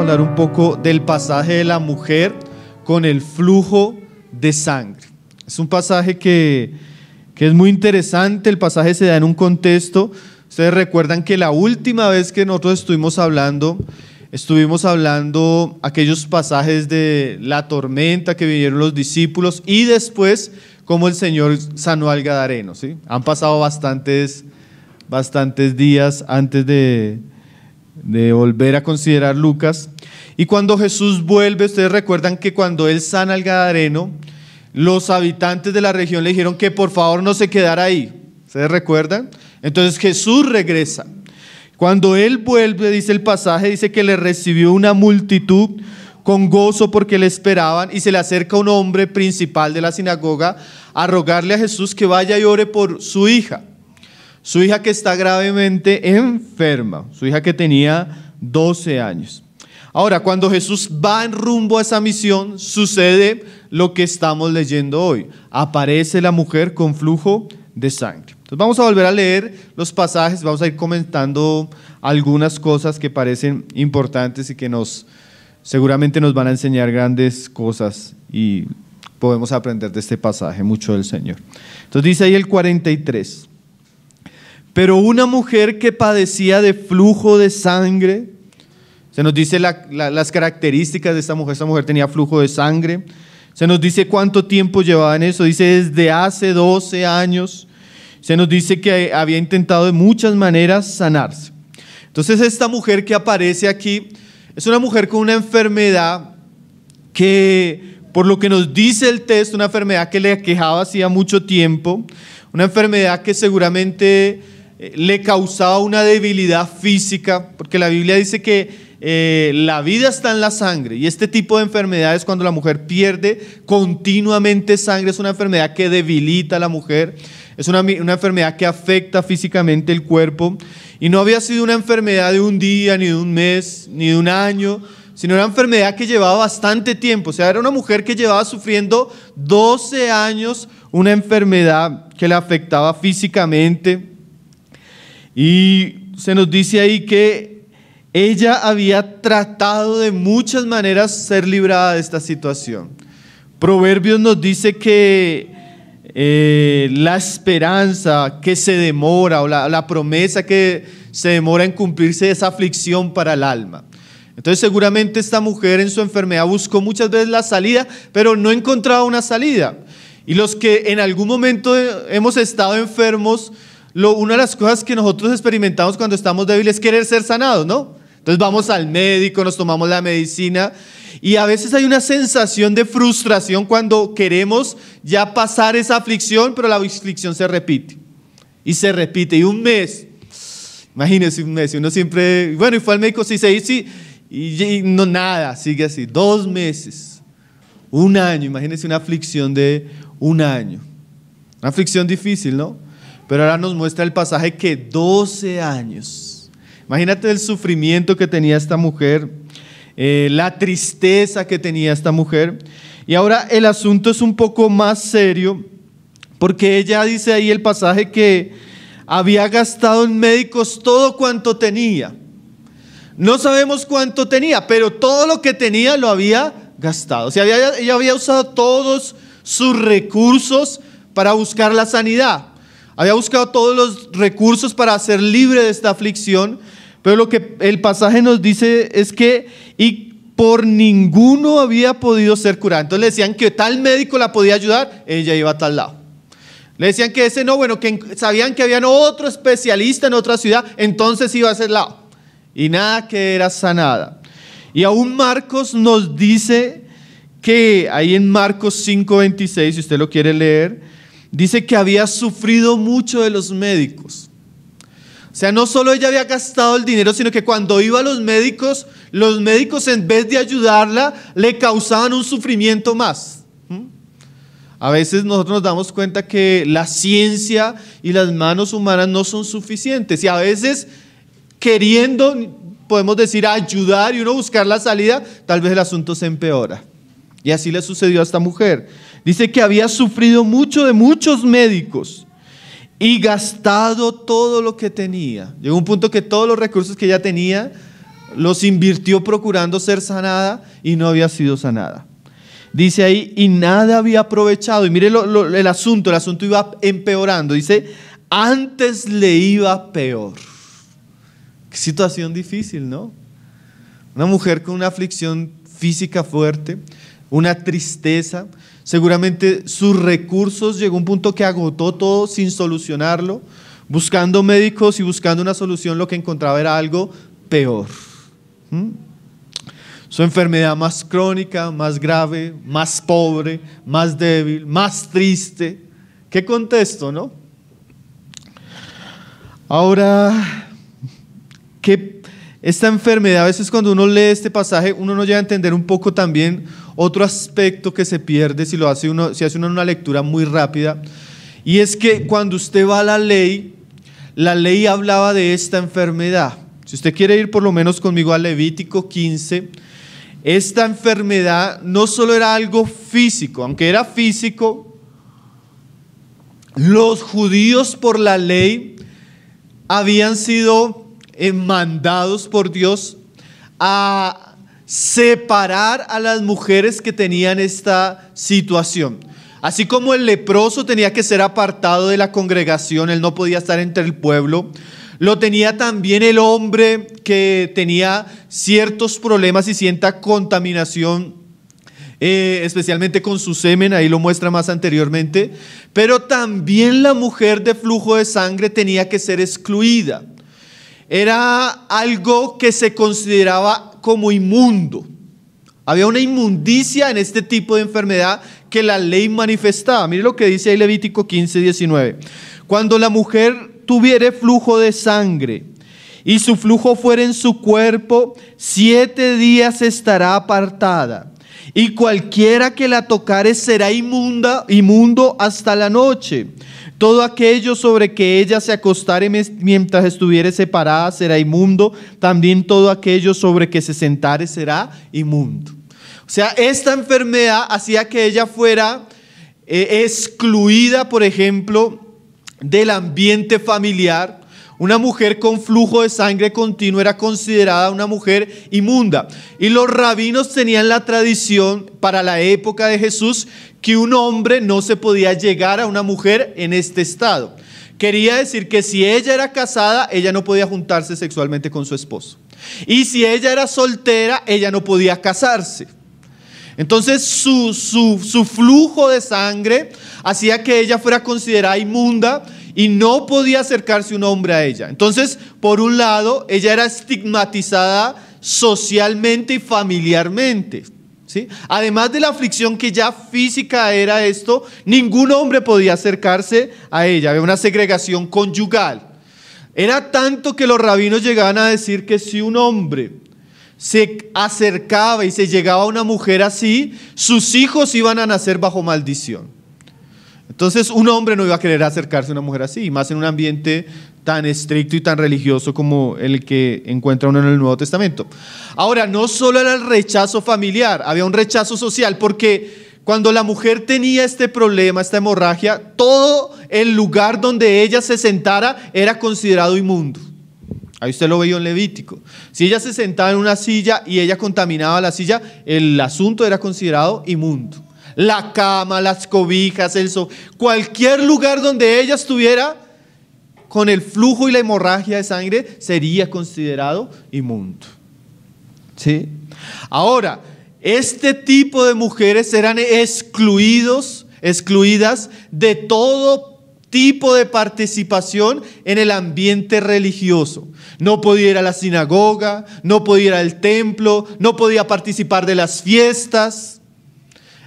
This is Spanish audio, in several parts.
hablar un poco del pasaje de la mujer con el flujo de sangre. Es un pasaje que, es muy interesante, el pasaje se da en un contexto. Ustedes recuerdan que la última vez que nosotros estuvimos hablando, estuvimos hablando aquellos pasajes de la tormenta que vivieron los discípulos y después como el Señor sanó al Gadareno. Han pasado bastantes, bastantes días antes de, de volver a considerar Lucas. Y cuando Jesús vuelve, ustedes recuerdan que cuando él sana al Gadareno, los habitantes de la región le dijeron que por favor no se quedara ahí. ¿Ustedes recuerdan? Entonces Jesús regresa. Cuando él vuelve, dice el pasaje, dice que le recibió una multitud con gozo porque le esperaban y se le acerca un hombre principal de la sinagoga a rogarle a Jesús que vaya y ore por su hija. Su hija que está gravemente enferma, su hija que tenía 12 años. Ahora, cuando Jesús va en rumbo a esa misión, sucede lo que estamos leyendo hoy. Aparece la mujer con flujo de sangre. Entonces vamos a volver a leer los pasajes, vamos a ir comentando algunas cosas que parecen importantes y que nos seguramente nos van a enseñar grandes cosas y podemos aprender de este pasaje mucho del Señor. Entonces dice ahí el 43. Pero una mujer que padecía de flujo de sangre, se nos dice las características de esta mujer, esta mujer tenía flujo de sangre, se nos dice cuánto tiempo llevaba en eso, dice desde hace 12 años, se nos dice que había intentado de muchas maneras sanarse. Entonces esta mujer que aparece aquí es una mujer con una enfermedad que, por lo que nos dice el texto, una enfermedad que le aquejaba hacía mucho tiempo, una enfermedad que seguramente eh, le causaba una debilidad física, porque la Biblia dice que eh, la vida está en la sangre y este tipo de enfermedades cuando la mujer pierde continuamente sangre es una enfermedad que debilita a la mujer, es una, una enfermedad que afecta físicamente el cuerpo y no había sido una enfermedad de un día, ni de un mes, ni de un año, sino una enfermedad que llevaba bastante tiempo, o sea, era una mujer que llevaba sufriendo 12 años una enfermedad que le afectaba físicamente, y se nos dice ahí que ella había tratado de muchas maneras ser librada de esta situación. Proverbios nos dice que eh, la esperanza que se demora o la, la, promesa que se demora en cumplirse es aflicción para el alma. Entonces seguramente esta mujer en su enfermedad buscó muchas veces la salida, pero no encontraba una salida. Y los que en algún momento hemos estado enfermos, una de las cosas que nosotros experimentamos cuando estamos débiles es querer ser sanados, ¿no? Entonces vamos al médico, nos tomamos la medicina y a veces hay una sensación de frustración cuando queremos ya pasar esa aflicción, pero la aflicción se repite y se repite. Y un mes, imagínense un mes, uno siempre, bueno, y fue al médico, sí, sí sí, y, y, no nada, sigue así, dos meses, un año, imagínense una aflicción de un año. Una aflicción difícil, ¿no? Pero ahora nos muestra el pasaje que 12 años. Imagínate el sufrimiento que tenía esta mujer, eh, la tristeza que tenía esta mujer. Y ahora el asunto es un poco más serio, porque ella dice ahí el pasaje que había gastado en médicos todo cuanto tenía. No sabemos cuánto tenía, pero todo lo que tenía lo había gastado. O sea, ella había usado todos sus recursos para buscar la sanidad. Había buscado todos los recursos para ser libre de esta aflicción, pero lo que el pasaje nos dice es que y por ninguno había podido ser curada. Entonces le decían que tal médico la podía ayudar, ella iba a tal lado. Le decían que ese no, bueno, que sabían que había otro especialista en otra ciudad, entonces iba a ese lado. Y nada que era sanada. Y aún Marcos nos dice que ahí en Marcos 5:26, si usted lo quiere leer, Dice que había sufrido mucho de los médicos. O sea, no solo ella había gastado el dinero, sino que cuando iba a los médicos, los médicos en vez de ayudarla, le causaban un sufrimiento más. ¿Mm? A veces nosotros nos damos cuenta que la ciencia y las manos humanas no son suficientes. Y a veces queriendo, podemos decir, ayudar y uno buscar la salida, tal vez el asunto se empeora. Y así le sucedió a esta mujer. Dice que había sufrido mucho de muchos médicos y gastado todo lo que tenía. Llegó un punto que todos los recursos que ella tenía los invirtió procurando ser sanada y no había sido sanada. Dice ahí, y nada había aprovechado. Y mire el asunto, el asunto iba empeorando. Dice, antes le iba peor. Qué situación difícil, ¿no? Una mujer con una aflicción física fuerte, una tristeza, Seguramente sus recursos llegó a un punto que agotó todo sin solucionarlo. Buscando médicos y buscando una solución, lo que encontraba era algo peor. ¿Mm? Su enfermedad más crónica, más grave, más pobre, más débil, más triste. ¿Qué contesto, no? Ahora, esta enfermedad, a veces cuando uno lee este pasaje, uno no llega a entender un poco también otro aspecto que se pierde si lo hace uno, si hace uno una lectura muy rápida, y es que cuando usted va a la ley, la ley hablaba de esta enfermedad. Si usted quiere ir por lo menos conmigo a Levítico 15, esta enfermedad no solo era algo físico, aunque era físico, los judíos por la ley habían sido eh, mandados por Dios a separar a las mujeres que tenían esta situación. Así como el leproso tenía que ser apartado de la congregación, él no podía estar entre el pueblo, lo tenía también el hombre que tenía ciertos problemas y sienta contaminación, eh, especialmente con su semen, ahí lo muestra más anteriormente, pero también la mujer de flujo de sangre tenía que ser excluida. Era algo que se consideraba como inmundo. Había una inmundicia en este tipo de enfermedad que la ley manifestaba. Mire lo que dice ahí Levítico 15, 19. Cuando la mujer tuviere flujo de sangre y su flujo fuera en su cuerpo, siete días estará apartada. Y cualquiera que la tocare será inmunda, inmundo hasta la noche. Todo aquello sobre que ella se acostare mientras estuviere separada será inmundo, también todo aquello sobre que se sentare será inmundo. O sea, esta enfermedad hacía que ella fuera eh, excluida, por ejemplo, del ambiente familiar, una mujer con flujo de sangre continuo era considerada una mujer inmunda. Y los rabinos tenían la tradición para la época de Jesús que un hombre no se podía llegar a una mujer en este estado. Quería decir que si ella era casada, ella no podía juntarse sexualmente con su esposo. Y si ella era soltera, ella no podía casarse. Entonces su, flujo de sangre hacía que ella fuera considerada inmunda y no podía acercarse un hombre a ella. Entonces, por un lado, ella era estigmatizada socialmente y familiarmente. ¿sí? Además de la aflicción que ya física era esto, ningún hombre podía acercarse a ella. Había una segregación conyugal. Era tanto que los rabinos llegaban a decir que si un hombre se acercaba y se llegaba a una mujer así, sus hijos iban a nacer bajo maldición. Entonces un hombre no iba a querer acercarse a una mujer así, más en un ambiente tan estricto y tan religioso como el que encuentra uno en el Nuevo Testamento. Ahora, no solo era el rechazo familiar, había un rechazo social, porque cuando la mujer tenía este problema, esta hemorragia, todo el lugar donde ella se sentara era considerado inmundo. Ahí usted lo veía en Levítico. Si ella se sentaba en una silla y ella contaminaba la silla, el asunto era considerado inmundo la cama, las cobijas, el cualquier lugar donde ella estuviera, con el flujo y la hemorragia de sangre, sería considerado inmundo. Ahora, este tipo de mujeres serán excluidos, excluidas de todo tipo de participación en el ambiente religioso. No podía ir a la sinagoga, no podía ir al templo, no podía participar de las fiestas.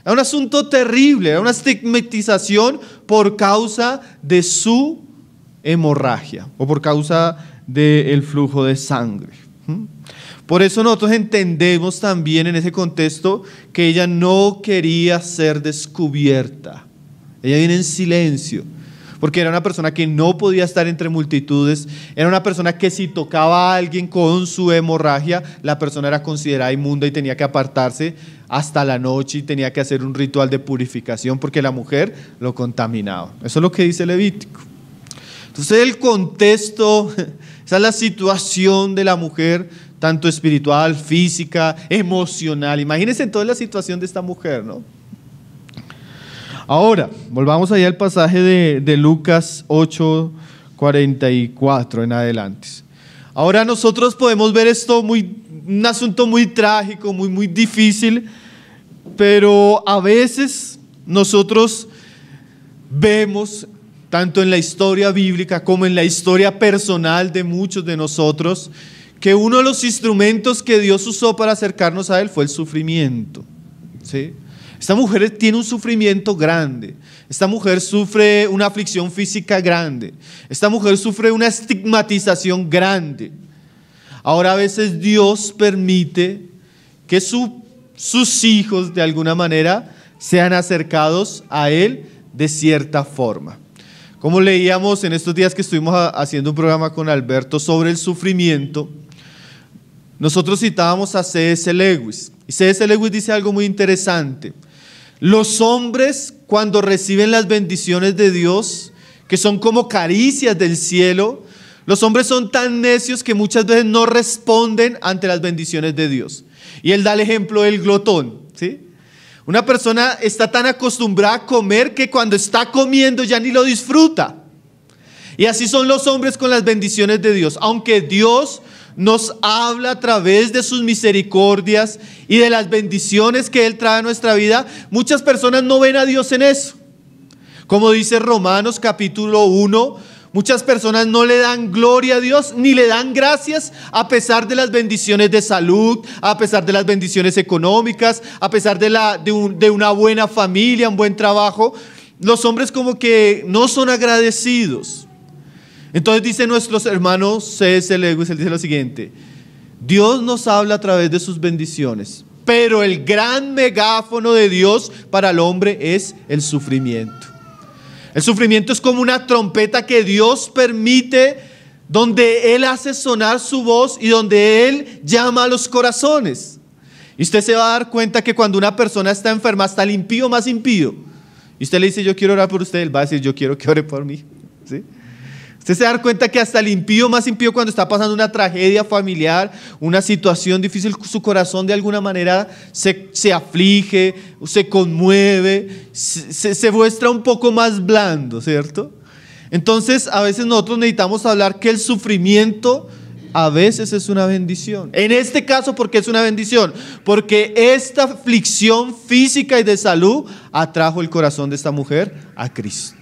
Es un asunto terrible, es una estigmatización por causa de su hemorragia o por causa del flujo de sangre. Por eso nosotros entendemos también en ese contexto que ella no quería ser descubierta. Ella viene en silencio porque era una persona que no podía estar entre multitudes, era una persona que si tocaba a alguien con su hemorragia, la persona era considerada inmunda y tenía que apartarse hasta la noche y tenía que hacer un ritual de purificación porque la mujer lo contaminaba. Eso es lo que dice Levítico. Entonces el contexto, esa es la situación de la mujer, tanto espiritual, física, emocional. Imagínense toda la situación de esta mujer, ¿no? Ahora, volvamos allá al pasaje de, Lucas 8, 44 en adelante. Ahora nosotros podemos ver esto muy, un asunto muy trágico, muy, muy difícil, pero a veces nosotros vemos, tanto en la historia bíblica como en la historia personal de muchos de nosotros, que uno de los instrumentos que Dios usó para acercarnos a Él fue el sufrimiento. ¿sí? Esta mujer tiene un sufrimiento grande. Esta mujer sufre una aflicción física grande. Esta mujer sufre una estigmatización grande. Ahora a veces Dios permite que sus hijos de alguna manera sean acercados a Él de cierta forma. Como leíamos en estos días que estuvimos haciendo un programa con Alberto sobre el sufrimiento, nosotros citábamos a C.S. Lewis. Y C.S. Lewis dice algo muy interesante. Los hombres cuando reciben las bendiciones de Dios, que son como caricias del cielo, los hombres son tan necios que muchas veces no responden ante las bendiciones de Dios. Y él da el ejemplo del glotón, Una persona está tan acostumbrada a comer que cuando está comiendo ya ni lo disfruta. Y así son los hombres con las bendiciones de Dios. Aunque Dios nos habla a través de sus misericordias y de las bendiciones que Él trae a nuestra vida, muchas personas no ven a Dios en eso. Como dice Romanos capítulo 1, muchas personas no le dan gloria a Dios ni le dan gracias a pesar de las bendiciones de salud, a pesar de las bendiciones económicas, a pesar de, de una buena familia, un buen trabajo. Los hombres como que no son agradecidos. Entonces dice nuestros hermanos C.S. Lewis, él dice lo siguiente, Dios nos habla a través de sus bendiciones, pero el gran megáfono de Dios para el hombre es el sufrimiento. El sufrimiento es como una trompeta que Dios permite donde Él hace sonar su voz y donde Él llama a los corazones. Y usted se va a dar cuenta que cuando una persona está enferma, está limpio impío más impío, y usted le dice, yo quiero orar por usted, él va a decir, yo quiero que ore por mí. ¿Sí? Usted se dar cuenta que hasta el impío más impío cuando está pasando una tragedia familiar, una situación difícil, su corazón de alguna manera se, aflige, se conmueve, se, muestra un poco más blando, ¿cierto? Entonces a veces nosotros necesitamos hablar que el sufrimiento a veces es una bendición. En este caso, ¿por qué es una bendición? Porque esta aflicción física y de salud atrajo el corazón de esta mujer a Cristo.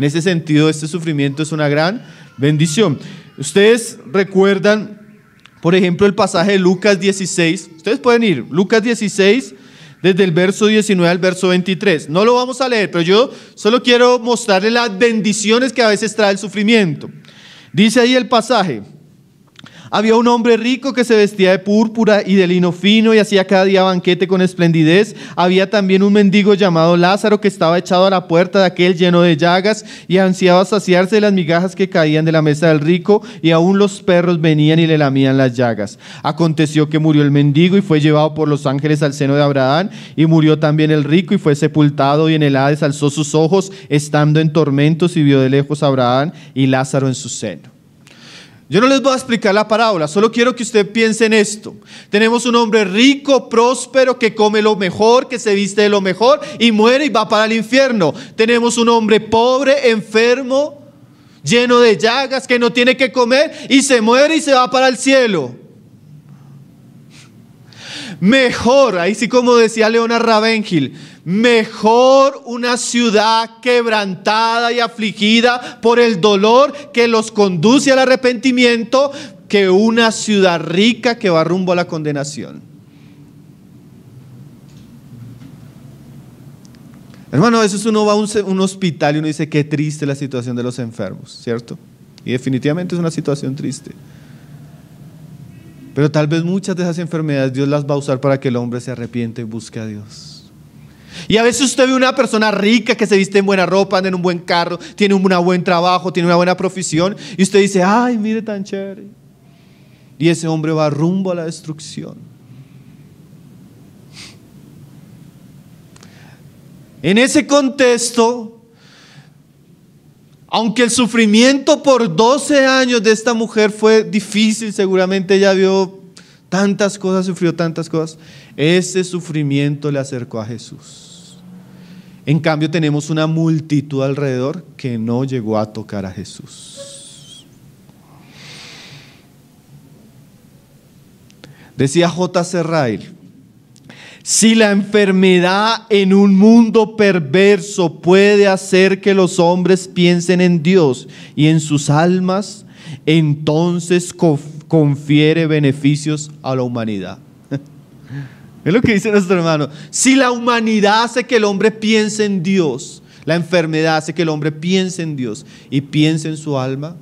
En ese sentido, este sufrimiento es una gran bendición. Ustedes recuerdan, por ejemplo, el pasaje de Lucas 16. Ustedes pueden ir, Lucas 16, desde el verso 19 al verso 23. No lo vamos a leer, pero yo solo quiero mostrarles las bendiciones que a veces trae el sufrimiento. Dice ahí el pasaje. Había un hombre rico que se vestía de púrpura y de lino fino y hacía cada día banquete con esplendidez. Había también un mendigo llamado Lázaro que estaba echado a la puerta de aquel lleno de llagas y ansiaba saciarse de las migajas que caían de la mesa del rico y aún los perros venían y le lamían las llagas. Aconteció que murió el mendigo y fue llevado por los ángeles al seno de Abraham y murió también el rico y fue sepultado y en el Hades alzó sus ojos estando en tormentos y vio de lejos a Abraham y Lázaro en su seno. Yo no les voy a explicar la parábola, solo quiero que usted piense en esto. Tenemos un hombre rico, próspero, que come lo mejor, que se viste de lo mejor y muere y va para el infierno. Tenemos un hombre pobre, enfermo, lleno de llagas, que no tiene que comer y se muere y se va para el cielo. Mejor, ahí sí como decía Leona Ravengil, Mejor una ciudad quebrantada y afligida por el dolor que los conduce al arrepentimiento que una ciudad rica que va rumbo a la condenación. Hermano, a veces uno va a un, hospital y uno dice, qué triste la situación de los enfermos, ¿cierto? Y definitivamente es una situación triste. Pero tal vez muchas de esas enfermedades Dios las va a usar para que el hombre se arrepiente y busque a Dios. Y a veces usted ve una persona rica que se viste en buena ropa, anda en un buen carro, tiene un buen trabajo, tiene una buena profesión, y usted dice, ay, mire tan chévere. Y ese hombre va rumbo a la destrucción. En ese contexto, aunque el sufrimiento por 12 años de esta mujer fue difícil, seguramente ella vio Tantas cosas sufrió, tantas cosas. Ese sufrimiento le acercó a Jesús. En cambio tenemos una multitud alrededor que no llegó a tocar a Jesús. Decía J. Serrail, si la enfermedad en un mundo perverso puede hacer que los hombres piensen en Dios y en sus almas, entonces confíen confiere beneficios a la humanidad. Es lo que dice nuestro hermano. Si la humanidad hace que el hombre piense en Dios, la enfermedad hace que el hombre piense en Dios y piense en su alma,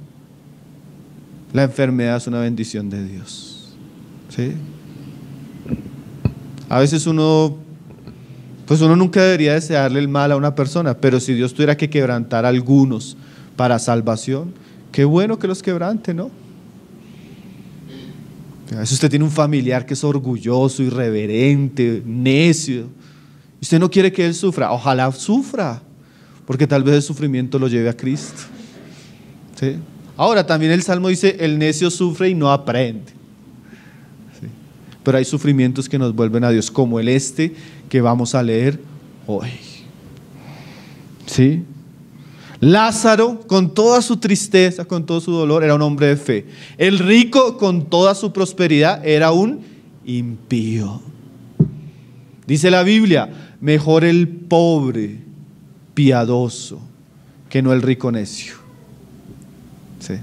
la enfermedad es una bendición de Dios. A veces uno, pues uno nunca debería desearle el mal a una persona, pero si Dios tuviera que quebrantar a algunos para salvación, qué bueno que los quebrante, ¿no? Si usted tiene un familiar que es orgulloso, irreverente, necio, usted no quiere que él sufra, ojalá sufra, porque tal vez el sufrimiento lo lleve a Cristo. Ahora, también el Salmo dice, el necio sufre y no aprende. Pero hay sufrimientos que nos vuelven a Dios, como el este que vamos a leer hoy. ¿Sí? Lázaro, con toda su tristeza, con todo su dolor, era un hombre de fe. El rico, con toda su prosperidad, era un impío. Dice la Biblia, mejor el pobre piadoso que no el rico necio. Sí.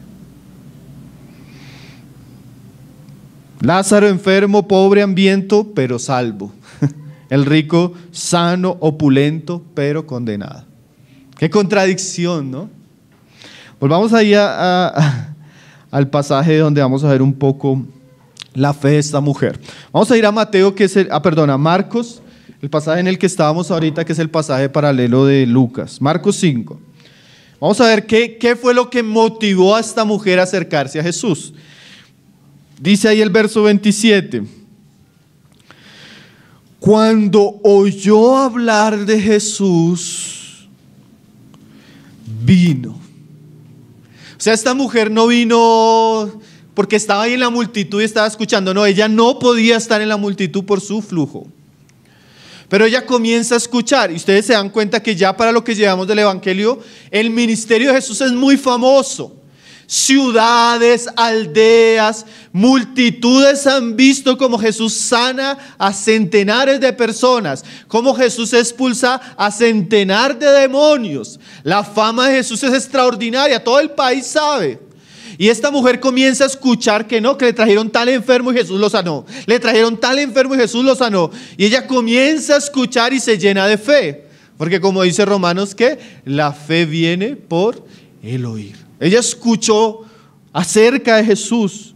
Lázaro enfermo, pobre, hambriento, pero salvo. El rico sano, opulento, pero condenado. Qué contradicción, ¿no? Volvamos ahí a, al pasaje donde vamos a ver un poco la fe de esta mujer. Vamos a ir a Mateo, que es ah, perdón, Marcos, el pasaje en el que estábamos ahorita, que es el pasaje paralelo de Lucas, Marcos 5. Vamos a ver qué, qué fue lo que motivó a esta mujer a acercarse a Jesús. Dice ahí el verso 27. Cuando oyó hablar de Jesús, vino. O sea, esta mujer no vino porque estaba ahí en la multitud y estaba escuchando. No, ella no podía estar en la multitud por su flujo. Pero ella comienza a escuchar y ustedes se dan cuenta que ya para lo que llevamos del Evangelio, el ministerio de Jesús es muy famoso. Ciudades, aldeas, multitudes han visto como Jesús sana a centenares de personas, como Jesús expulsa a centenar de demonios. La fama de Jesús es extraordinaria, todo el país sabe. Y esta mujer comienza a escuchar que no, que le trajeron tal enfermo y Jesús lo sanó. Le trajeron tal enfermo y Jesús lo sanó. Y ella comienza a escuchar y se llena de fe. Porque como dice Romanos que la fe viene por el oír. Ella escuchó acerca de Jesús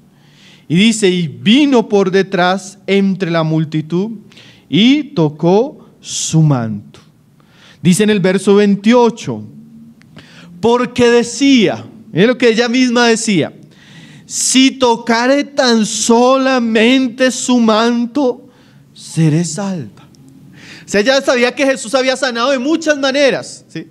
y dice, y vino por detrás entre la multitud y tocó su manto. Dice en el verso 28, porque decía, es lo que ella misma decía, si tocare tan solamente su manto, seré salva. O sea, ella sabía que Jesús había sanado de muchas maneras, ¿sí?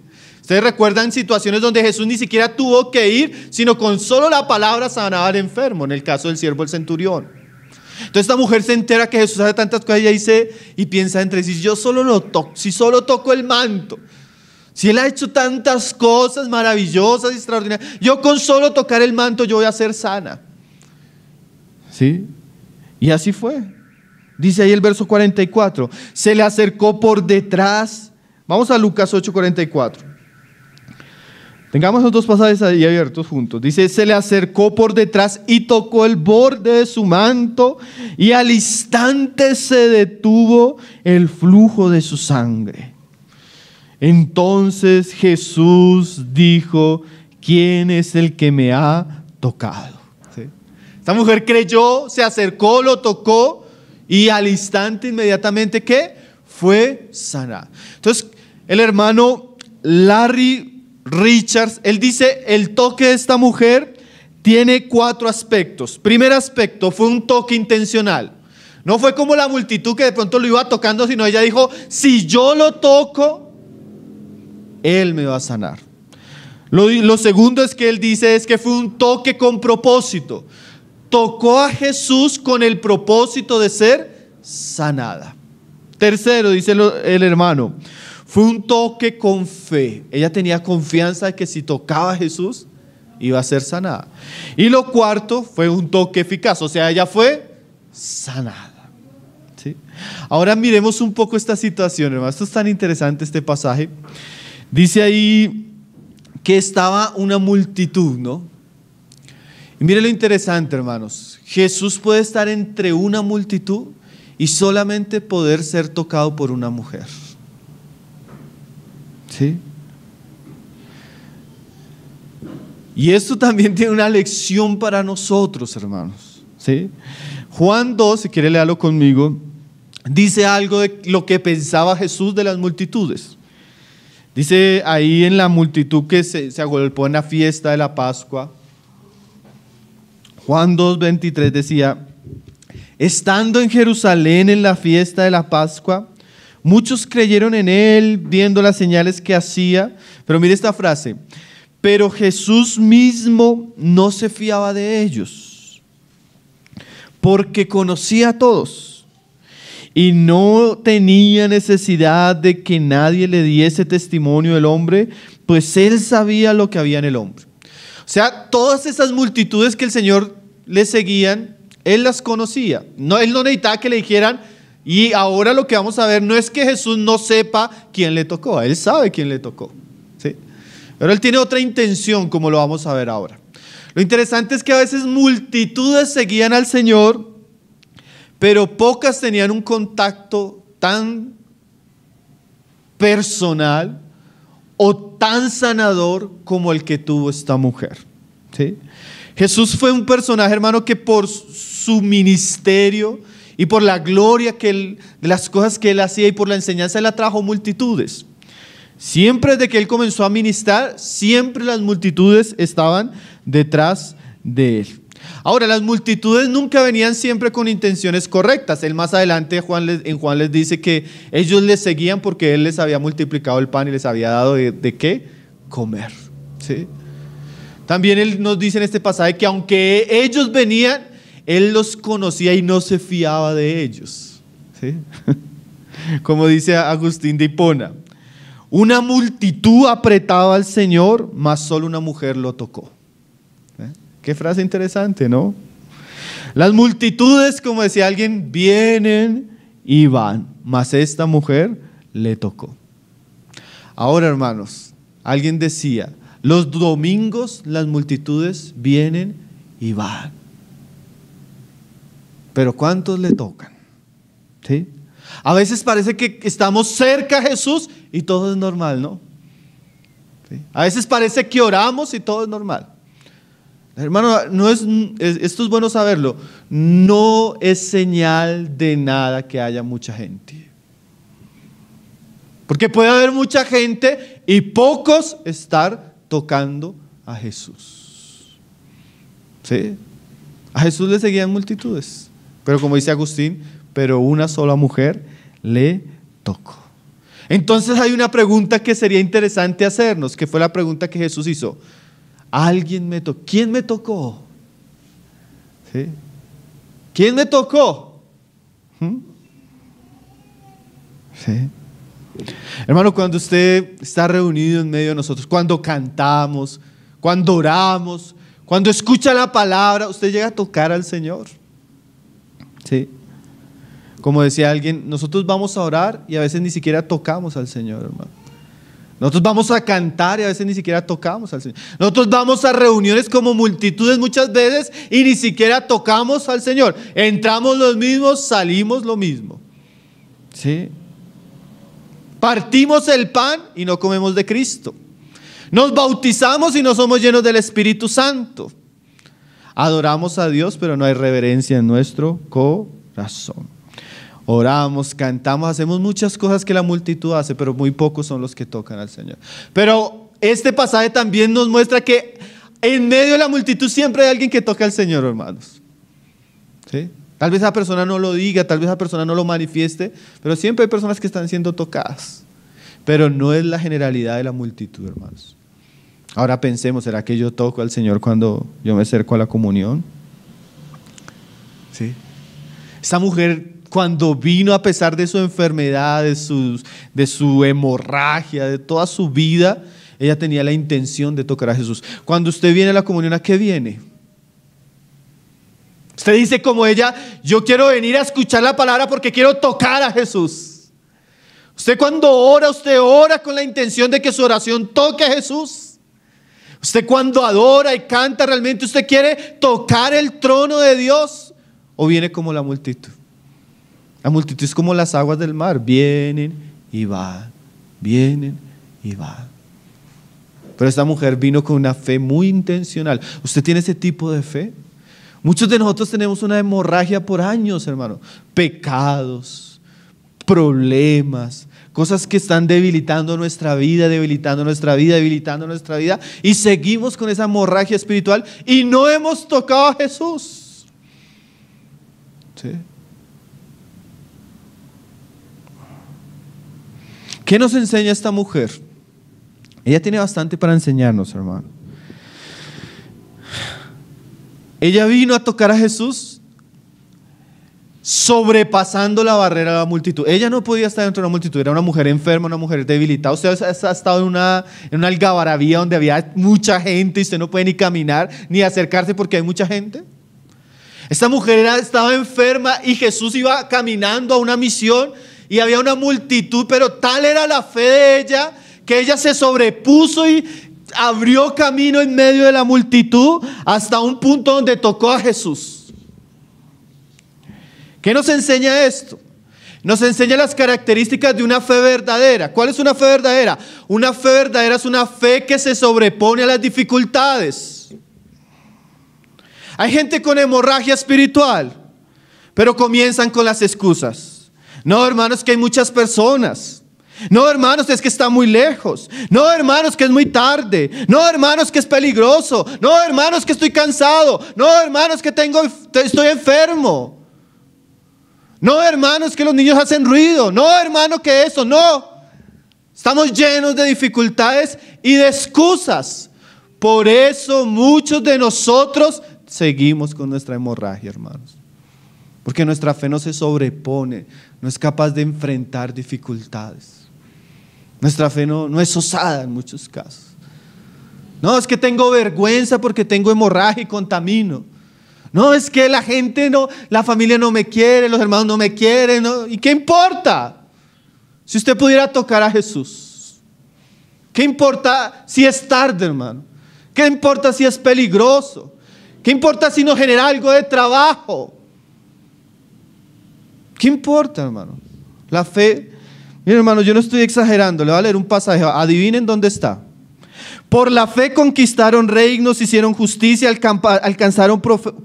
Ustedes recuerdan situaciones donde Jesús ni siquiera tuvo que ir, sino con solo la palabra sanaba al enfermo, en el caso del siervo el centurión. Entonces esta mujer se entera que Jesús hace tantas cosas y dice y piensa entre sí, yo solo lo toco, si solo toco el manto, si él ha hecho tantas cosas maravillosas y extraordinarias, yo con solo tocar el manto yo voy a ser sana. ¿Sí? Y así fue. Dice ahí el verso 44, se le acercó por detrás. Vamos a Lucas 8:44. Tengamos los dos pasajes ahí abiertos juntos. Dice, se le acercó por detrás y tocó el borde de su manto y al instante se detuvo el flujo de su sangre. Entonces Jesús dijo, ¿quién es el que me ha tocado? Esta mujer creyó, se acercó, lo tocó y al instante inmediatamente ¿qué? fue sana Entonces el hermano Larry Richards, él dice, el toque de esta mujer tiene cuatro aspectos. Primer aspecto, fue un toque intencional. No fue como la multitud que de pronto lo iba tocando, sino ella dijo, si yo lo toco, él me va a sanar. Lo, segundo es que él dice es que fue un toque con propósito. Tocó a Jesús con el propósito de ser sanada. Tercero, dice el hermano, fue un toque con fe. Ella tenía confianza de que si tocaba a Jesús iba a ser sanada. Y lo cuarto fue un toque eficaz, o sea, ella fue sanada. Ahora miremos un poco esta situación, hermano. Esto es tan interesante este pasaje. Dice ahí que estaba una multitud, ¿no? Y mire lo interesante, hermanos. Jesús puede estar entre una multitud y solamente poder ser tocado por una mujer. Y esto también tiene una lección para nosotros, hermanos. ¿Sí? Juan 2, si quiere leerlo conmigo, dice algo de lo que pensaba Jesús de las multitudes. Dice ahí en la multitud que se, se agolpó en la fiesta de la Pascua. Juan 2, 23 decía, estando en Jerusalén en la fiesta de la Pascua, Muchos creyeron en él viendo las señales que hacía, pero mire esta frase, pero Jesús mismo no se fiaba de ellos, porque conocía a todos y no tenía necesidad de que nadie le diese testimonio del hombre, pues él sabía lo que había en el hombre. O sea, todas esas multitudes que el Señor le seguían, él las conocía. No, él no necesitaba que le dijeran, y ahora lo que vamos a ver no es que Jesús no sepa quién le tocó, él sabe quién le tocó. ¿sí? Pero él tiene otra intención, como lo vamos a ver ahora. Lo interesante es que a veces multitudes seguían al Señor, pero pocas tenían un contacto tan personal o tan sanador como el que tuvo esta mujer. Jesús fue un personaje, hermano, que por su ministerio, y por la gloria que de las cosas que él hacía y por la enseñanza él atrajo multitudes. Siempre desde que él comenzó a ministrar, siempre las multitudes estaban detrás de él. Ahora, las multitudes nunca venían siempre con intenciones correctas. Él más adelante en Juan les dice que ellos les seguían porque él les había multiplicado el pan y les había dado de, qué comer. También él nos dice en este pasaje que aunque ellos venían, él los conocía y no se fiaba de ellos. Como dice Agustín de Hipona, una multitud apretaba al Señor, mas solo una mujer lo tocó. ¿Eh? Qué frase interesante, ¿no? Las multitudes, como decía alguien, vienen y van, mas esta mujer le tocó. Ahora, hermanos, alguien decía, los domingos las multitudes vienen y van pero ¿cuántos le tocan? ¿Sí? A veces parece que estamos cerca a Jesús y todo es normal, ¿no? A veces parece que oramos y todo es normal. Hermano, no es, esto es bueno saberlo. No es señal de nada que haya mucha gente. Porque puede haber mucha gente y pocos estar tocando a Jesús. ¿Sí? A Jesús le seguían multitudes. Pero como dice Agustín, pero una sola mujer le tocó. Entonces hay una pregunta que sería interesante hacernos, que fue la pregunta que Jesús hizo. ¿Alguien me tocó? ¿Quién me tocó? ¿Quién me tocó? ¿Mm? Hermano, cuando usted está reunido en medio de nosotros, cuando cantamos, cuando oramos, cuando escucha la palabra, usted llega a tocar al Señor. Sí. Como decía alguien, nosotros vamos a orar y a veces ni siquiera tocamos al Señor, hermano. Nosotros vamos a cantar y a veces ni siquiera tocamos al Señor. Nosotros vamos a reuniones como multitudes muchas veces y ni siquiera tocamos al Señor. Entramos los mismos, salimos lo mismo. ¿Sí? Partimos el pan y no comemos de Cristo. Nos bautizamos y no somos llenos del Espíritu Santo. Adoramos a Dios, pero no hay reverencia en nuestro corazón. Oramos, cantamos, hacemos muchas cosas que la multitud hace, pero muy pocos son los que tocan al Señor. Pero este pasaje también nos muestra que en medio de la multitud siempre hay alguien que toca al Señor, hermanos. Tal vez esa persona no lo diga, tal vez esa persona no lo manifieste, pero siempre hay personas que están siendo tocadas. Pero no es la generalidad de la multitud, hermanos. Ahora pensemos, ¿será que yo toco al Señor cuando yo me acerco a la comunión? ¿Sí? Esta mujer cuando vino a pesar de su enfermedad, de, sus, de su hemorragia, de toda su vida, ella tenía la intención de tocar a Jesús. Cuando usted viene a la comunión, ¿a qué viene? Usted dice como ella, yo quiero venir a escuchar la palabra porque quiero tocar a Jesús. Usted cuando ora, usted ora con la intención de que su oración toque a Jesús. Usted cuando adora y canta, realmente usted quiere tocar el trono de Dios o viene como la multitud. La multitud es como las aguas del mar, vienen y van, vienen y van. Pero esta mujer vino con una fe muy intencional. ¿Usted tiene ese tipo de fe? Muchos de nosotros tenemos una hemorragia por años, hermano. Pecados, problemas, cosas que están debilitando nuestra vida, debilitando nuestra vida, debilitando nuestra vida, y seguimos con esa hemorragia espiritual y no hemos tocado a Jesús. ¿Sí? ¿Qué nos enseña esta mujer? Ella tiene bastante para enseñarnos, hermano. Ella vino a tocar a Jesús sobrepasando la barrera de la multitud. Ella no podía estar dentro de una multitud, era una mujer enferma, una mujer debilitada. Usted ha estado en una, en una algabarabía donde había mucha gente y usted no puede ni caminar ni acercarse porque hay mucha gente. Esta mujer estaba enferma y Jesús iba caminando a una misión y había una multitud, pero tal era la fe de ella que ella se sobrepuso y abrió camino en medio de la multitud hasta un punto donde tocó a Jesús. ¿Qué nos enseña esto? Nos enseña las características de una fe verdadera. ¿Cuál es una fe verdadera? Una fe verdadera es una fe que se sobrepone a las dificultades. Hay gente con hemorragia espiritual, pero comienzan con las excusas. No, hermanos, que hay muchas personas. No, hermanos, es que está muy lejos. No, hermanos, que es muy tarde. No, hermanos, que es peligroso. No, hermanos, que estoy cansado. No, hermanos, que tengo, estoy enfermo. No, hermanos, que los niños hacen ruido. No, hermano, que eso, no. Estamos llenos de dificultades y de excusas. Por eso muchos de nosotros seguimos con nuestra hemorragia, hermanos. Porque nuestra fe no se sobrepone, no es capaz de enfrentar dificultades. Nuestra fe no es osada en muchos casos. No, es que tengo vergüenza porque tengo hemorragia y contamino. No, es que la gente no, la familia no me quiere, los hermanos no me quieren. ¿Y qué importa? Si usted pudiera tocar a Jesús, ¿qué importa si es tarde, hermano? ¿Qué importa si es peligroso? ¿Qué importa si no genera algo de trabajo? ¿Qué importa, hermano? La fe. mira hermano, yo no estoy exagerando. Le voy a leer un pasaje. Adivinen dónde está. Por la fe conquistaron reinos, hicieron justicia, alcanzaron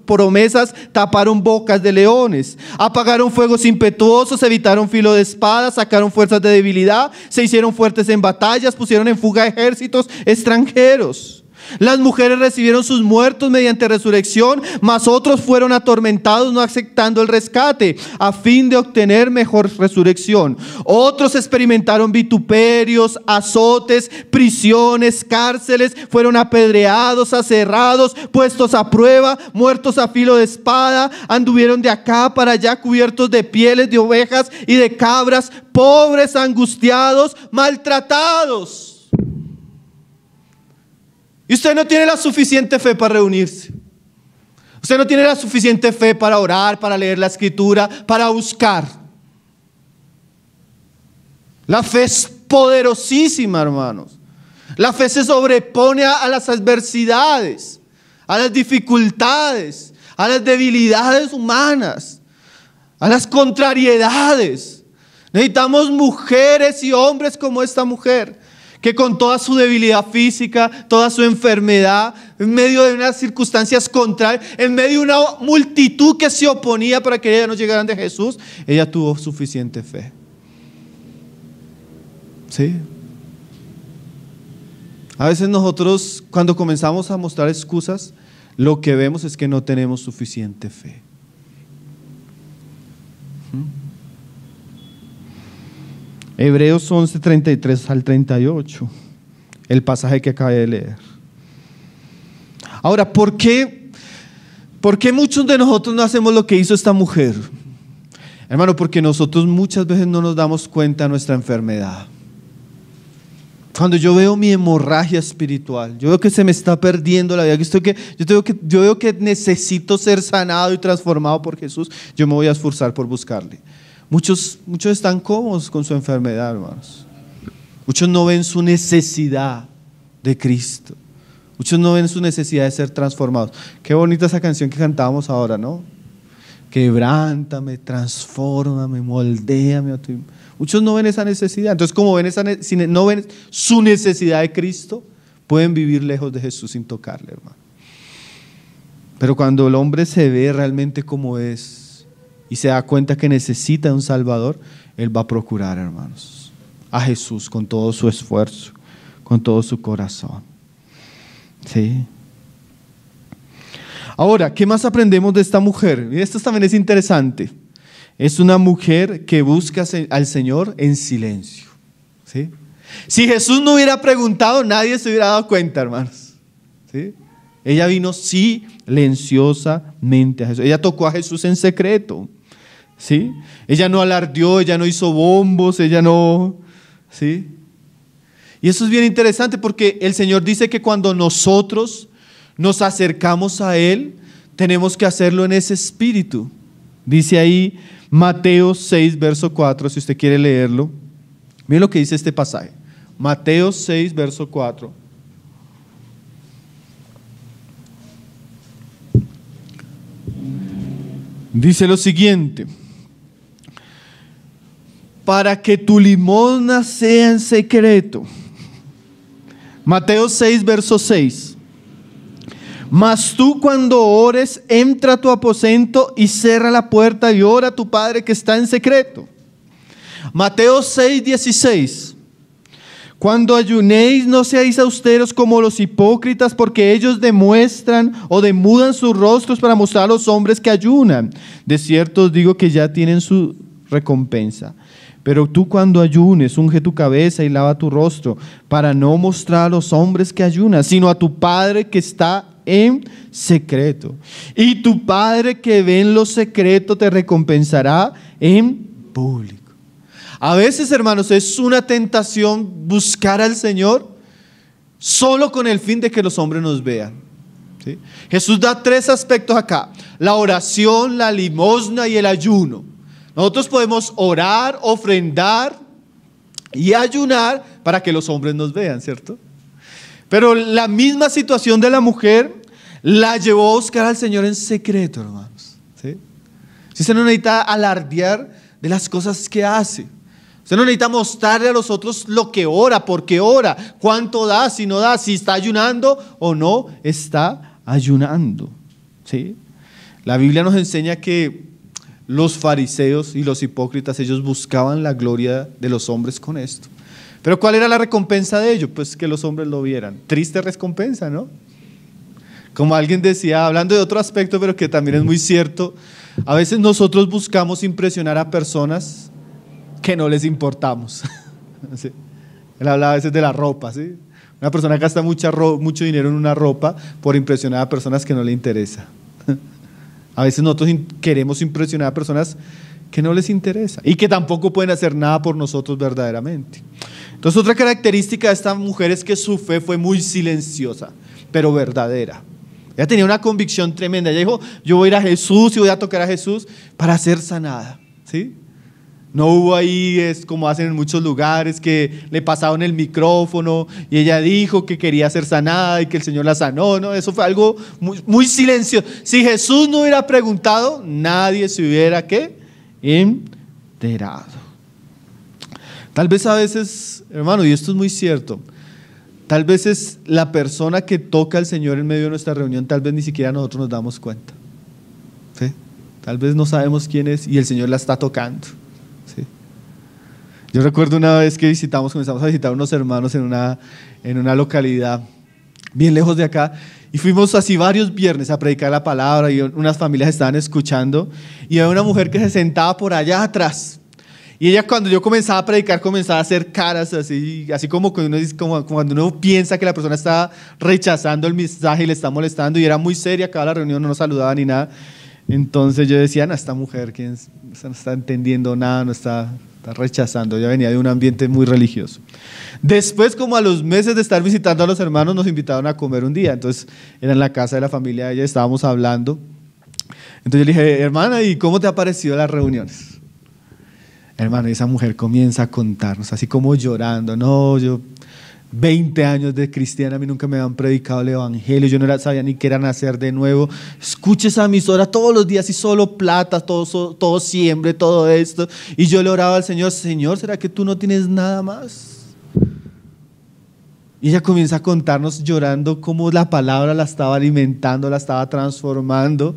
promesas, taparon bocas de leones, apagaron fuegos impetuosos, evitaron filo de espada, sacaron fuerzas de debilidad, se hicieron fuertes en batallas, pusieron en fuga ejércitos extranjeros. Las mujeres recibieron sus muertos mediante resurrección, mas otros fueron atormentados no aceptando el rescate, a fin de obtener mejor resurrección. Otros experimentaron vituperios, azotes, prisiones, cárceles, fueron apedreados, aserrados, puestos a prueba, muertos a filo de espada, anduvieron de acá para allá cubiertos de pieles de ovejas y de cabras, pobres, angustiados, maltratados y usted no tiene la suficiente fe para reunirse. Usted no tiene la suficiente fe para orar, para leer la escritura, para buscar. La fe es poderosísima, hermanos. La fe se sobrepone a, las adversidades, a las dificultades, a las debilidades humanas, a las contrariedades. Necesitamos mujeres y hombres como esta mujer que con toda su debilidad física, toda su enfermedad, en medio de unas circunstancias contrarias, en medio de una multitud que se oponía para que ella no llegara de Jesús, ella tuvo suficiente fe. ¿Sí? A veces nosotros cuando comenzamos a mostrar excusas, lo que vemos es que no tenemos suficiente fe. ¿Mm? Hebreos 11, 33 al 38, el pasaje que acabé de leer. Ahora, ¿por qué, ¿por qué muchos de nosotros no hacemos lo que hizo esta mujer? Hermano, porque nosotros muchas veces no nos damos cuenta de nuestra enfermedad. Cuando yo veo mi hemorragia espiritual, yo veo que se me está perdiendo la vida, que que, yo, tengo que, yo veo que necesito ser sanado y transformado por Jesús, yo me voy a esforzar por buscarle. Muchos, están cómodos con su enfermedad, hermanos. Muchos no ven su necesidad de Cristo. Muchos no ven su necesidad de ser transformados. Qué bonita esa canción que cantábamos ahora, ¿no? Quebrántame, transfórmame, moldéame. Muchos no ven esa necesidad. Entonces, como ven esa, no ven su necesidad de Cristo, pueden vivir lejos de Jesús sin tocarle, hermano. Pero cuando el hombre se ve realmente como es, y se da cuenta que necesita un Salvador, Él va a procurar, hermanos, a Jesús con todo su esfuerzo, con todo su corazón. ¿Sí? Ahora, ¿qué más aprendemos de esta mujer? Esto también es interesante. Es una mujer que busca al Señor en silencio. ¿Sí? Si Jesús no hubiera preguntado, nadie se hubiera dado cuenta, hermanos. ¿Sí? Ella vino silenciosamente a Jesús. Ella tocó a Jesús en secreto. ¿Sí? Ella no alardeó, ella no hizo bombos, ella no. ¿Sí? Y eso es bien interesante porque el Señor dice que cuando nosotros nos acercamos a Él, tenemos que hacerlo en ese espíritu. Dice ahí Mateo 6, verso 4, si usted quiere leerlo. Mire lo que dice este pasaje. Mateo 6, verso 4. Dice lo siguiente, para que tu limosna sea en secreto. Mateo 6, verso 6. Mas tú cuando ores, entra a tu aposento y cierra la puerta y ora a tu Padre que está en secreto. Mateo 6, 16. Cuando ayunéis, no seáis austeros como los hipócritas, porque ellos demuestran o demudan sus rostros para mostrar a los hombres que ayunan. De cierto os digo que ya tienen su recompensa. Pero tú cuando ayunes, unge tu cabeza y lava tu rostro, para no mostrar a los hombres que ayunan, sino a tu Padre que está en secreto. Y tu Padre que ve en lo secreto te recompensará en público. A veces, hermanos, es una tentación buscar al Señor solo con el fin de que los hombres nos vean. Jesús da tres aspectos acá, la oración, la limosna y el ayuno. Nosotros podemos orar, ofrendar y ayunar para que los hombres nos vean, ¿cierto? Pero la misma situación de la mujer la llevó a buscar al Señor en secreto, hermanos. Si se no necesita alardear de las cosas que hace no necesita mostrarle a los otros lo que ora, por qué ora, cuánto da, si no da, si está ayunando o no está ayunando. ¿sí? La Biblia nos enseña que los fariseos y los hipócritas, ellos buscaban la gloria de los hombres con esto. Pero ¿cuál era la recompensa de ello? Pues que los hombres lo vieran. Triste recompensa, ¿no? Como alguien decía, hablando de otro aspecto, pero que también es muy cierto, a veces nosotros buscamos impresionar a personas que no les importamos. Él hablaba a veces de la ropa, ¿sí? Una persona gasta mucho dinero en una ropa por impresionar a personas que no le interesa. A veces nosotros queremos impresionar a personas que no les interesa y que tampoco pueden hacer nada por nosotros verdaderamente. Entonces otra característica de esta mujer es que su fe fue muy silenciosa, pero verdadera. Ella tenía una convicción tremenda. Ella dijo, yo voy a ir a Jesús y voy a tocar a Jesús para ser sanada. ¿Sí? No hubo ahí, es como hacen en muchos lugares, que le pasaron el micrófono y ella dijo que quería ser sanada y que el Señor la sanó. No, eso fue algo muy, silencioso. Si Jesús no hubiera preguntado, nadie se hubiera enterado. Tal vez a veces, hermano, y esto es muy cierto, tal vez es la persona que toca al Señor en medio de nuestra reunión, tal vez ni siquiera nosotros nos damos cuenta. Tal vez no sabemos quién es y el Señor la está tocando. Yo recuerdo una vez que visitamos, comenzamos a visitar unos hermanos en una, en una localidad bien lejos de acá, y fuimos así varios viernes a predicar la palabra y unas familias estaban escuchando, y había una mujer que se sentaba por allá atrás, y ella cuando yo comenzaba a predicar comenzaba a hacer caras así, así como, cuando uno, como cuando uno piensa que la persona está rechazando el mensaje y le está molestando y era muy seria, cada la reunión no nos saludaba ni nada. Entonces yo decía, no, esta mujer ¿quién, no está entendiendo nada, no está está rechazando, ella venía de un ambiente muy religioso. Después, como a los meses de estar visitando a los hermanos, nos invitaron a comer un día, entonces era en la casa de la familia de ella, estábamos hablando. Entonces yo le dije, hermana, ¿y cómo te ha parecido las reuniones? Hermana, esa mujer comienza a contarnos, así como llorando, no, yo 20 años de cristiana, a mí nunca me habían predicado el evangelio, yo no sabía ni qué era nacer de nuevo. Escuches esa emisora todos los días y solo plata, todo, todo siempre, todo esto. Y yo le oraba al Señor, Señor, ¿será que tú no tienes nada más? Y ella comienza a contarnos llorando cómo la palabra la estaba alimentando, la estaba transformando.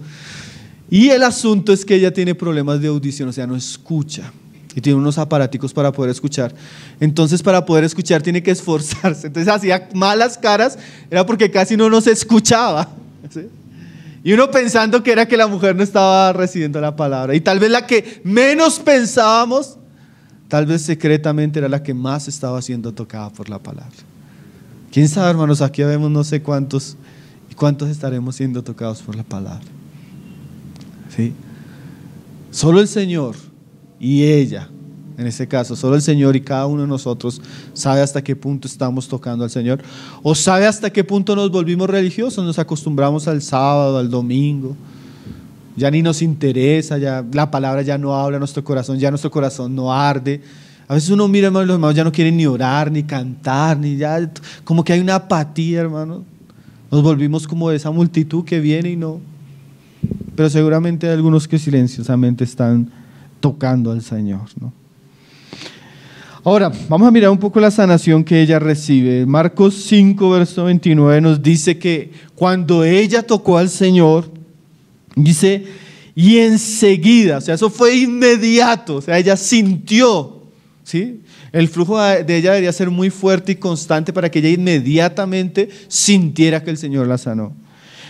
Y el asunto es que ella tiene problemas de audición, o sea, no escucha y tiene unos aparaticos para poder escuchar. Entonces, para poder escuchar tiene que esforzarse. Entonces hacía malas caras, era porque casi no nos escuchaba. Y uno pensando que era que la mujer no estaba recibiendo la palabra. Y tal vez la que menos pensábamos, tal vez secretamente era la que más estaba siendo tocada por la palabra. ¿Quién sabe, hermanos? Aquí vemos no sé cuántos y cuántos estaremos siendo tocados por la palabra. Solo el Señor y ella, en ese caso, solo el Señor y cada uno de nosotros sabe hasta qué punto estamos tocando al Señor o sabe hasta qué punto nos volvimos religiosos, nos acostumbramos al sábado, al domingo. Ya ni nos interesa, ya la palabra ya no habla a nuestro corazón, ya nuestro corazón no arde. A veces uno mira, hermanos, los hermanos ya no quieren ni orar, ni cantar, ni ya como que hay una apatía, hermano. Nos volvimos como de esa multitud que viene y no. Pero seguramente hay algunos que silenciosamente están tocando al Señor. Ahora, vamos a mirar un poco la sanación que ella recibe. Marcos 5, verso 29 nos dice que cuando ella tocó al Señor, dice, y enseguida, o sea, eso fue inmediato, o sea, ella sintió, ¿sí? El flujo de ella debería ser muy fuerte y constante para que ella inmediatamente sintiera que el Señor la sanó.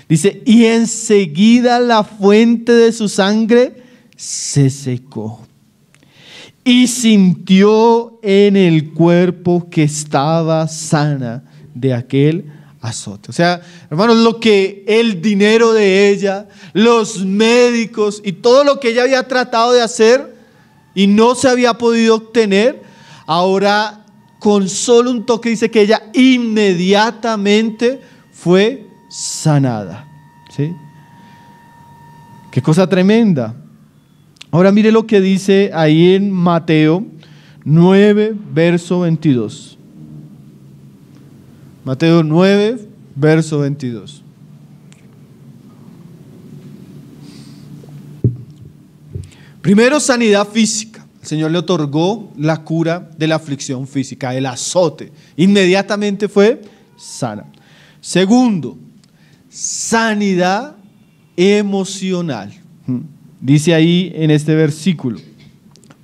Dice, y enseguida la fuente de su sangre se secó y sintió en el cuerpo que estaba sana de aquel azote. O sea, hermanos, lo que el dinero de ella, los médicos y todo lo que ella había tratado de hacer y no se había podido obtener, ahora con solo un toque dice que ella inmediatamente fue sanada. ¿Sí? Qué cosa tremenda. Ahora mire lo que dice ahí en Mateo 9, verso 22. Mateo 9, verso 22. Primero, sanidad física. El Señor le otorgó la cura de la aflicción física, el azote. Inmediatamente fue sana. Segundo, sanidad emocional. Hmm. Dice ahí en este versículo,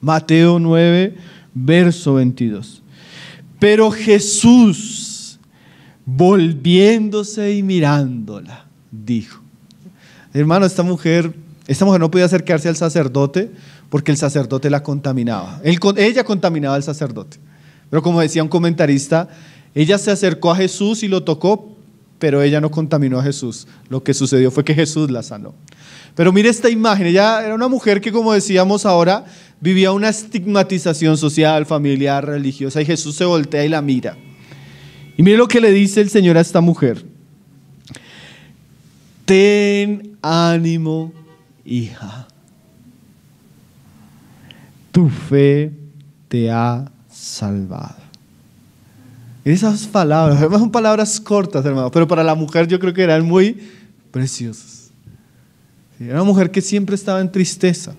Mateo 9, verso 22. Pero Jesús, volviéndose y mirándola, dijo, hermano, esta mujer, esta mujer no podía acercarse al sacerdote porque el sacerdote la contaminaba. ella contaminaba al sacerdote. Pero como decía un comentarista, ella se acercó a Jesús y lo tocó pero ella no contaminó a Jesús. Lo que sucedió fue que Jesús la sanó. Pero mire esta imagen, ella era una mujer que como decíamos ahora, vivía una estigmatización social, familiar, religiosa, y Jesús se voltea y la mira. Y mire lo que le dice el Señor a esta mujer. Ten ánimo, hija. Tu fe te ha salvado. Esas palabras, además son palabras cortas, hermano, pero para la mujer yo creo que eran muy preciosas. Era una mujer que siempre estaba en tristeza,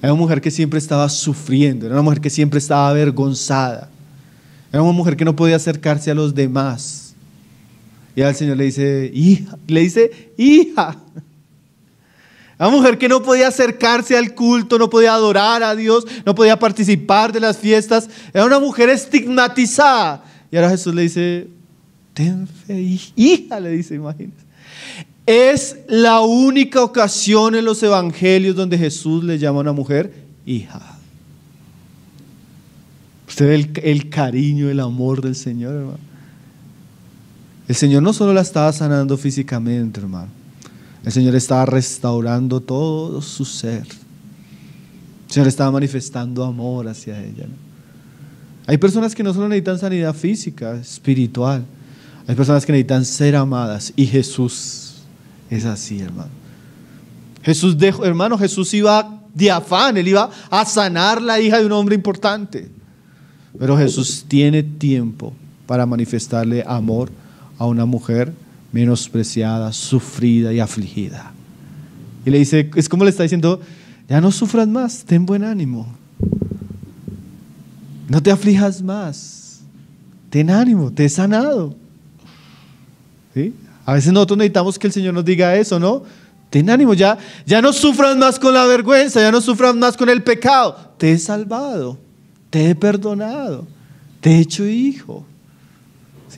era una mujer que siempre estaba sufriendo, era una mujer que siempre estaba avergonzada, era una mujer que no podía acercarse a los demás. Y al Señor le dice, hija, le dice, hija. Una mujer que no podía acercarse al culto, no podía adorar a Dios, no podía participar de las fiestas. Era una mujer estigmatizada y ahora Jesús le dice, ten fe, hija, le dice, imagínese. Es la única ocasión en los evangelios donde Jesús le llama a una mujer hija. Usted ve el, cariño, el amor del Señor, hermano. El Señor no solo la estaba sanando físicamente, hermano. El Señor estaba restaurando todo su ser. El Señor estaba manifestando amor hacia ella. Hay personas que no solo necesitan sanidad física, espiritual. Hay personas que necesitan ser amadas y Jesús es así, hermano. Jesús dejó, hermano, Jesús iba de afán, él iba a sanar la hija de un hombre importante. Pero Jesús tiene tiempo para manifestarle amor a una mujer menospreciada, sufrida y afligida. Y le dice, es como le está diciendo, ya no sufras más, ten buen ánimo. No te aflijas más. Ten ánimo, te he sanado. ¿Sí? A veces nosotros necesitamos que el Señor nos diga eso, ¿no? Ten ánimo, ya, ya no sufras más con la vergüenza, ya no sufras más con el pecado. Te he salvado, te he perdonado, te he hecho hijo.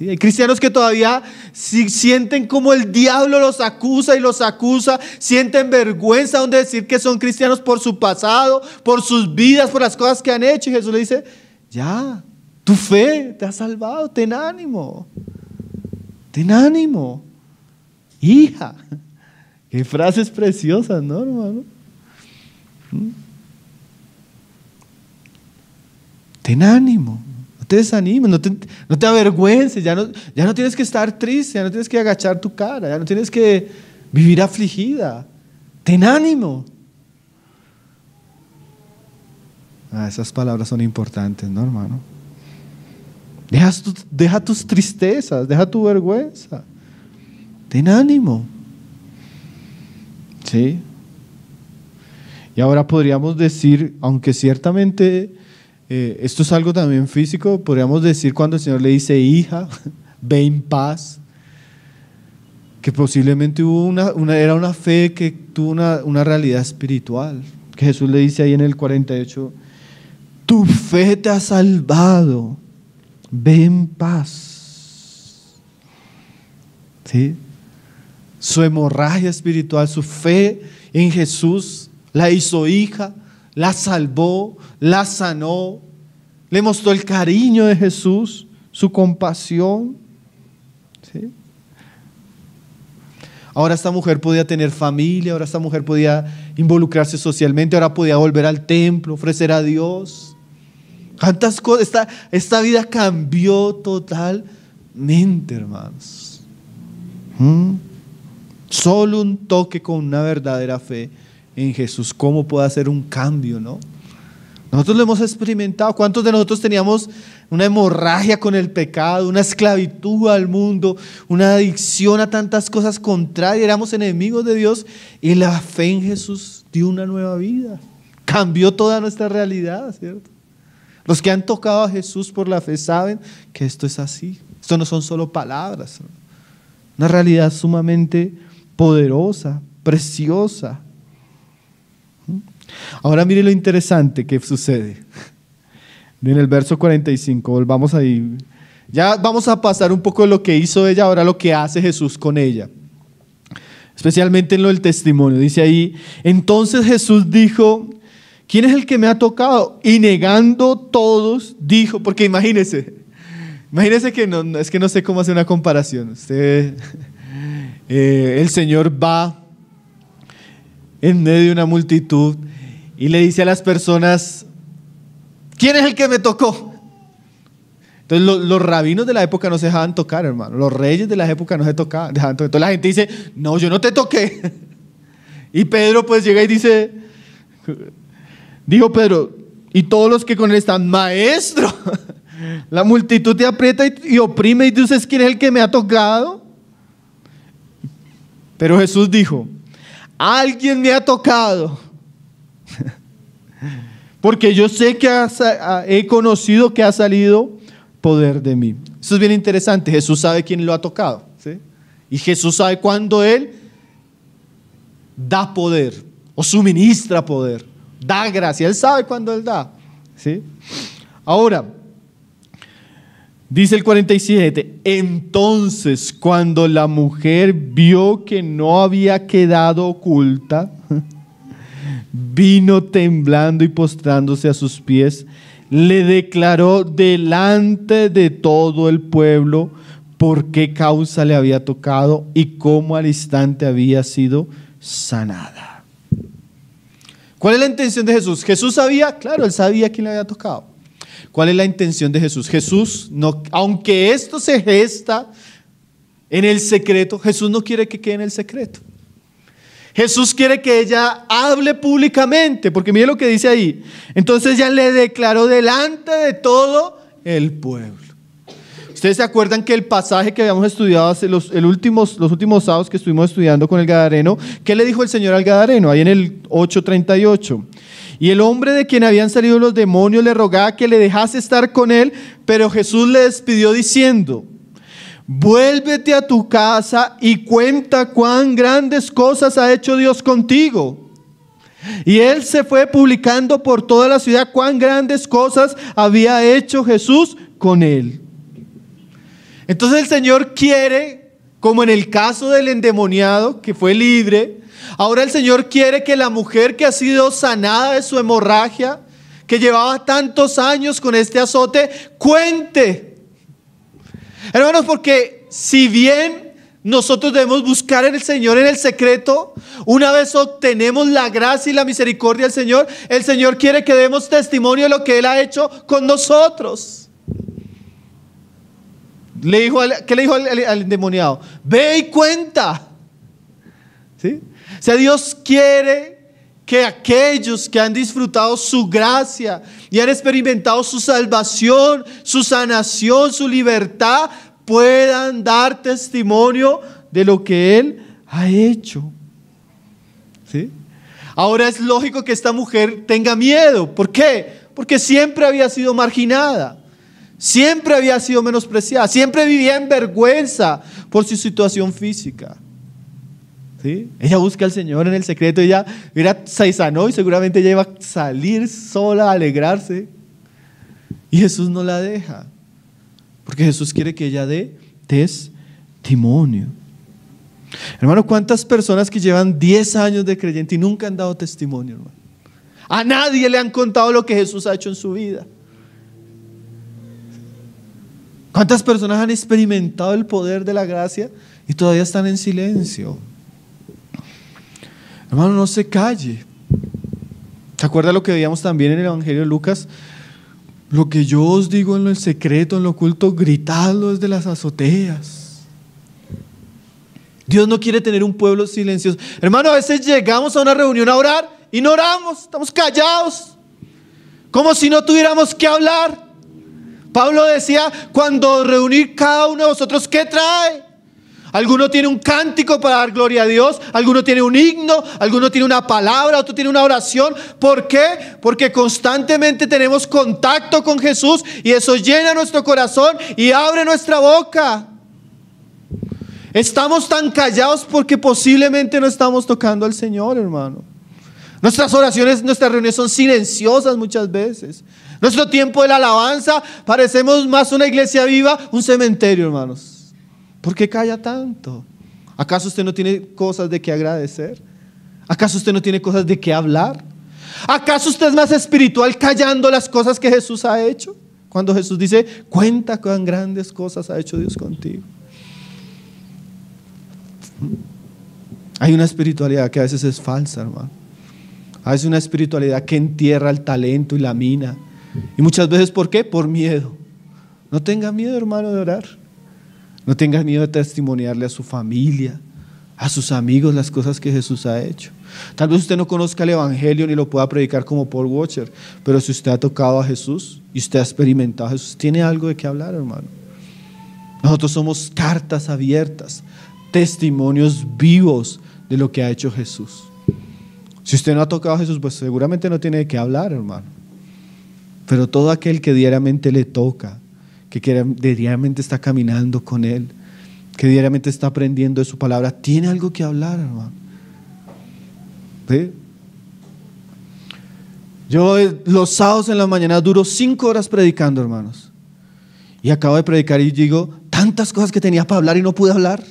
Hay cristianos que todavía sienten como el diablo los acusa y los acusa, sienten vergüenza donde decir que son cristianos por su pasado, por sus vidas, por las cosas que han hecho. Y Jesús le dice, ya, tu fe te ha salvado, ten ánimo, ten ánimo. Hija, qué frases preciosas, ¿no, hermano? ¿Mm? Ten ánimo, no te desanimes, no te, no te avergüences, ya no, ya no tienes que estar triste, ya no tienes que agachar tu cara, ya no tienes que vivir afligida. Ten ánimo, Ah, esas palabras son importantes, ¿no, hermano? Deja, deja tus tristezas, deja tu vergüenza. Ten ánimo. ¿Sí? Y ahora podríamos decir, aunque ciertamente eh, esto es algo también físico, podríamos decir cuando el Señor le dice, hija, ve en paz, que posiblemente hubo una, era una fe que tuvo una, una realidad espiritual, que Jesús le dice ahí en el 48, fe te ha salvado, ve en paz. Su hemorragia espiritual, su fe en Jesús la hizo hija, la salvó, la sanó, le mostró el cariño de Jesús, su compasión. Ahora esta mujer podía tener familia, ahora esta mujer podía involucrarse socialmente, ahora podía volver al templo, ofrecer a Dios. Cuántas cosas, esta, esta vida cambió totalmente, hermanos. ¿Mm? Solo un toque con una verdadera fe en Jesús, cómo puede hacer un cambio, ¿no? Nosotros lo hemos experimentado. ¿Cuántos de nosotros teníamos una hemorragia con el pecado, una esclavitud al mundo, una adicción a tantas cosas contrarias? Éramos enemigos de Dios y la fe en Jesús dio una nueva vida. Cambió toda nuestra realidad, ¿cierto? Los que han tocado a Jesús por la fe saben que esto es así. Esto no son solo palabras. Una realidad sumamente poderosa, preciosa. ¿Mm? Ahora mire lo interesante que sucede. En el verso 45, volvamos ahí. Ya vamos a pasar un poco de lo que hizo ella, ahora lo que hace Jesús con ella. Especialmente en lo del testimonio. Dice ahí, entonces Jesús dijo, ¿Quién es el que me ha tocado? Y negando todos, dijo, porque imagínese. Imagínese que no, es que no sé cómo hacer una comparación. Eh, el Señor va en medio de una multitud y le dice a las personas, ¿quién es el que me tocó? Entonces los rabinos de la época no se dejaban tocar, hermano. Los reyes de la época no se tocaban, dejaban Entonces la gente dice, no, yo no te toqué. Y Pedro pues llega y dice, Dijo Pedro, y todos los que con él están, maestro, la multitud te aprieta y oprime y dices, ¿quién es el que me ha tocado? Pero Jesús dijo, alguien me ha tocado, porque yo sé que he conocido que ha salido poder de mí. Eso es bien interesante, Jesús sabe quién lo ha tocado, ¿sí? y Jesús sabe cuando Él da poder o suministra poder da gracia. Él sabe cuando Él da. ¿sí? Ahora, dice el 47, entonces cuando la mujer vio que no había quedado oculta, vino temblando y postrándose a sus pies, le declaró delante de todo el pueblo por qué causa le había tocado y cómo al instante había sido sanada. ¿Cuál es la intención de Jesús? Jesús sabía, claro, él sabía quién le había tocado. ¿Cuál es la intención de Jesús? Jesús, aunque esto se gesta en el secreto, Jesús no quiere que quede en el secreto. Jesús quiere que ella hable públicamente, porque mire lo que dice ahí. Entonces ya le declaró delante de todo el pueblo. Ustedes se acuerdan que el pasaje que habíamos estudiado hace los, últimos, los últimos sábados que estuvimos estudiando con el Gadareno, ¿qué le dijo el Señor al Gadareno? Ahí en el 8:38. Y el hombre de quien habían salido los demonios le rogaba que le dejase estar con él, pero Jesús le despidió diciendo, vuélvete a tu casa y cuenta cuán grandes cosas ha hecho Dios contigo. Y él se fue publicando por toda la ciudad cuán grandes cosas había hecho Jesús con él. Entonces el Señor quiere, como en el caso del endemoniado que fue libre, ahora el Señor quiere que la mujer que ha sido sanada de su hemorragia, que llevaba tantos años con este azote, cuente. Hermanos, porque si bien nosotros debemos buscar en el Señor en el secreto, una vez obtenemos la gracia y la misericordia del Señor, el Señor quiere que demos testimonio de lo que Él ha hecho con nosotros. Le dijo ¿Qué le dijo al, endemoniado? Ve y cuenta. ¿Sí? O sea, Dios quiere que aquellos que han disfrutado su gracia y han experimentado su salvación, su sanación, su libertad, puedan dar testimonio de lo que Él ha hecho. Ahora es lógico que esta mujer tenga miedo. ¿Por qué? Porque siempre había sido marginada. Siempre había sido menospreciada, siempre vivía en vergüenza por su situación física. ¿Sí? Ella busca al Señor en el secreto, ella mira se sanó y seguramente ella iba a salir sola a alegrarse. Y Jesús no la deja, porque Jesús quiere que ella dé testimonio. Hermano, ¿cuántas personas que llevan 10 años de creyente y nunca han dado testimonio, hermano? A nadie le han contado lo que Jesús ha hecho en su vida. ¿Cuántas personas han experimentado el poder de la gracia y todavía están en silencio? Hermano, no se calle. ¿Se acuerda lo que veíamos también en el Evangelio de Lucas? Lo que yo os digo en lo secreto, en lo oculto, gritadlo desde las azoteas. Dios no quiere tener un pueblo silencioso. Hermano, a veces llegamos a una reunión a orar y no oramos, estamos callados, como si no tuviéramos que hablar. Pablo decía, cuando reunir cada uno de vosotros, ¿qué trae? Alguno tiene un cántico para dar gloria a Dios, alguno tiene un himno, alguno tiene una palabra, otro tiene una oración. ¿Por qué? Porque constantemente tenemos contacto con Jesús y eso llena nuestro corazón y abre nuestra boca. Estamos tan callados porque posiblemente no estamos tocando al Señor, hermano. Nuestras oraciones, nuestras reuniones son silenciosas muchas veces. Nuestro tiempo de la alabanza parecemos más una iglesia viva, un cementerio, hermanos. ¿Por qué calla tanto? ¿Acaso usted no tiene cosas de qué agradecer? ¿Acaso usted no tiene cosas de qué hablar? ¿Acaso usted es más espiritual callando las cosas que Jesús ha hecho? Cuando Jesús dice, cuenta cuán grandes cosas ha hecho Dios contigo. Hay una espiritualidad que a veces es falsa, hermano. Hay una espiritualidad que entierra el talento y la mina. Y muchas veces, ¿por qué? Por miedo. No tenga miedo, hermano, de orar. No tenga miedo de testimoniarle a su familia, a sus amigos las cosas que Jesús ha hecho. Tal vez usted no conozca el Evangelio ni lo pueda predicar como Paul Watcher, pero si usted ha tocado a Jesús y usted ha experimentado a Jesús, tiene algo de qué hablar, hermano. Nosotros somos cartas abiertas, testimonios vivos de lo que ha hecho Jesús. Si usted no ha tocado a Jesús, pues seguramente no tiene de qué hablar, hermano. Pero todo aquel que diariamente le toca, que diariamente está caminando con Él, que diariamente está aprendiendo de su palabra, tiene algo que hablar, hermano. Yo los sábados en la mañana duro cinco horas predicando, hermanos. Y acabo de predicar y digo, tantas cosas que tenía para hablar y no pude hablar.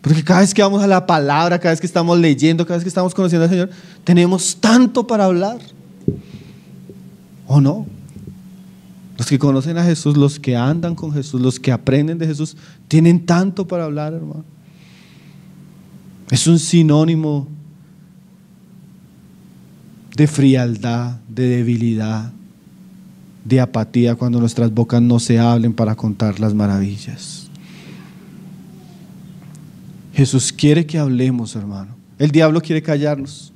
Porque cada vez que vamos a la palabra, cada vez que estamos leyendo, cada vez que estamos conociendo al Señor, tenemos tanto para hablar. ¿O no? Los que conocen a Jesús, los que andan con Jesús, los que aprenden de Jesús, tienen tanto para hablar, hermano. Es un sinónimo de frialdad, de debilidad, de apatía cuando nuestras bocas no se hablen para contar las maravillas. Jesús quiere que hablemos, hermano. El diablo quiere callarnos.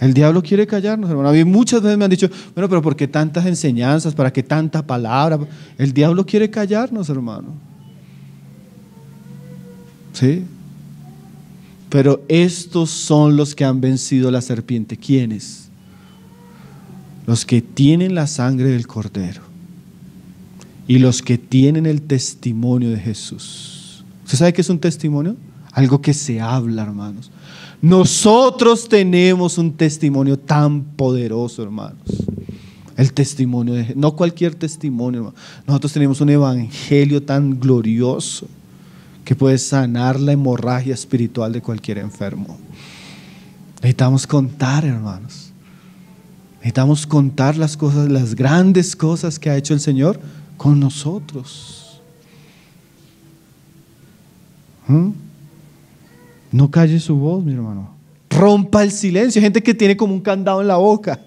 El diablo quiere callarnos, hermano. A muchas veces me han dicho, bueno, pero ¿por qué tantas enseñanzas? ¿Para qué tanta palabra? El diablo quiere callarnos, hermano. ¿Sí? Pero estos son los que han vencido la serpiente. ¿Quiénes? Los que tienen la sangre del cordero y los que tienen el testimonio de Jesús. ¿Usted sabe qué es un testimonio? Algo que se habla, hermanos. Nosotros tenemos un testimonio tan poderoso, hermanos. El testimonio, de, no cualquier testimonio, hermano. Nosotros tenemos un evangelio tan glorioso que puede sanar la hemorragia espiritual de cualquier enfermo. Necesitamos contar, hermanos. Necesitamos contar las cosas, las grandes cosas que ha hecho el Señor con nosotros. ¿Mm? No calle su voz, mi hermano. Rompa el silencio. Gente que tiene como un candado en la boca.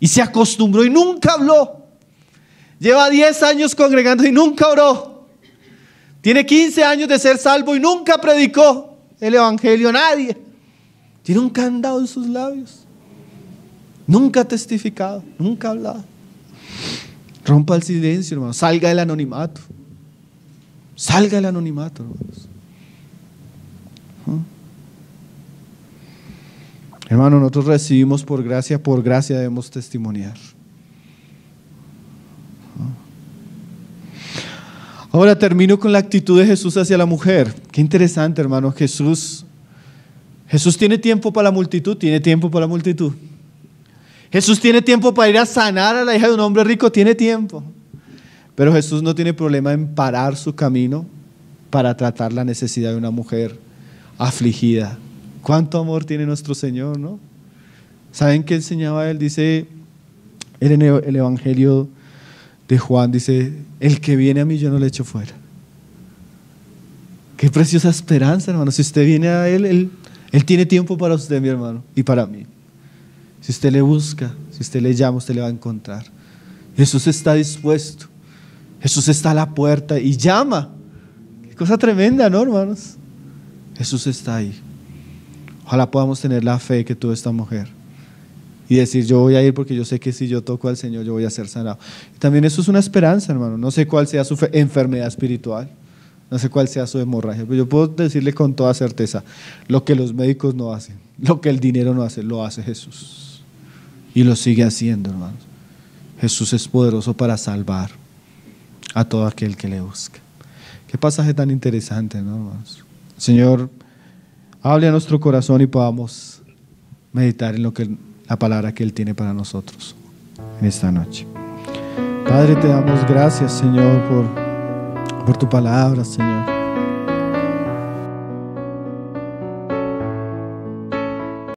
Y se acostumbró y nunca habló. Lleva 10 años congregando y nunca oró. Tiene 15 años de ser salvo y nunca predicó el Evangelio a nadie. Tiene un candado en sus labios. Nunca ha testificado, nunca ha hablado. Rompa el silencio, hermano. Salga el anonimato. Salga el anonimato, hermanos. Hermano, nosotros recibimos por gracia, por gracia debemos testimoniar. Ahora termino con la actitud de Jesús hacia la mujer. Qué interesante, hermano. Jesús, Jesús tiene tiempo para la multitud, tiene tiempo para la multitud. Jesús tiene tiempo para ir a sanar a la hija de un hombre rico, tiene tiempo. Pero Jesús no tiene problema en parar su camino para tratar la necesidad de una mujer afligida. Cuánto amor tiene nuestro Señor, ¿no? ¿Saben qué enseñaba él? Dice en el Evangelio de Juan, dice, el que viene a mí yo no le echo fuera. Qué preciosa esperanza, hermano. Si usted viene a él, él, él tiene tiempo para usted, mi hermano, y para mí. Si usted le busca, si usted le llama, usted le va a encontrar. Jesús está dispuesto. Jesús está a la puerta y llama. Qué cosa tremenda, ¿no, hermanos? Jesús está ahí. Ojalá podamos tener la fe que tuvo esta mujer y decir, yo voy a ir porque yo sé que si yo toco al Señor, yo voy a ser sanado. También eso es una esperanza, hermano. No sé cuál sea su enfermedad espiritual, no sé cuál sea su hemorragia, pero yo puedo decirle con toda certeza, lo que los médicos no hacen, lo que el dinero no hace, lo hace Jesús. Y lo sigue haciendo, hermano, Jesús es poderoso para salvar a todo aquel que le busca. Qué pasaje tan interesante, ¿no, hermanos? Señor, hable a nuestro corazón y podamos meditar en lo que la palabra que Él tiene para nosotros en esta noche. Padre, te damos gracias, Señor, por, por tu palabra, Señor.